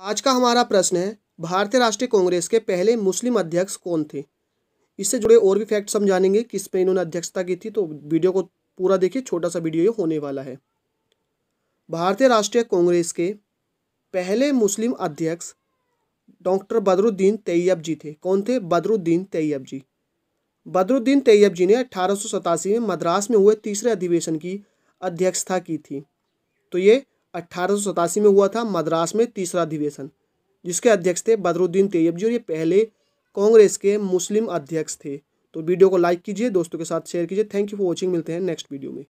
आज का हमारा प्रश्न है भारतीय राष्ट्रीय कांग्रेस के पहले मुस्लिम अध्यक्ष कौन थे इससे जुड़े और भी फैक्ट समझानेंगे किस पे इन्होंने अध्यक्षता की थी तो वीडियो को पूरा देखिए छोटा सा वीडियो ये होने वाला है भारतीय राष्ट्रीय कांग्रेस के पहले मुस्लिम अध्यक्ष डॉक्टर बदरुद्दीन तैयब जी थे कौन थे बदरुद्दीन तैयब जी बदरुद्दीन तैयब जी ने अठारह में मद्रास में हुए तीसरे अधिवेशन की अध्यक्षता की थी तो ये अट्ठारह में हुआ था मद्रास में तीसरा अधिवेशन जिसके अध्यक्ष थे बदरुद्दीन तैयब जी और ये पहले कांग्रेस के मुस्लिम अध्यक्ष थे तो वीडियो को लाइक कीजिए दोस्तों के साथ शेयर कीजिए थैंक यू फॉर वॉचिंग मिलते हैं नेक्स्ट वीडियो में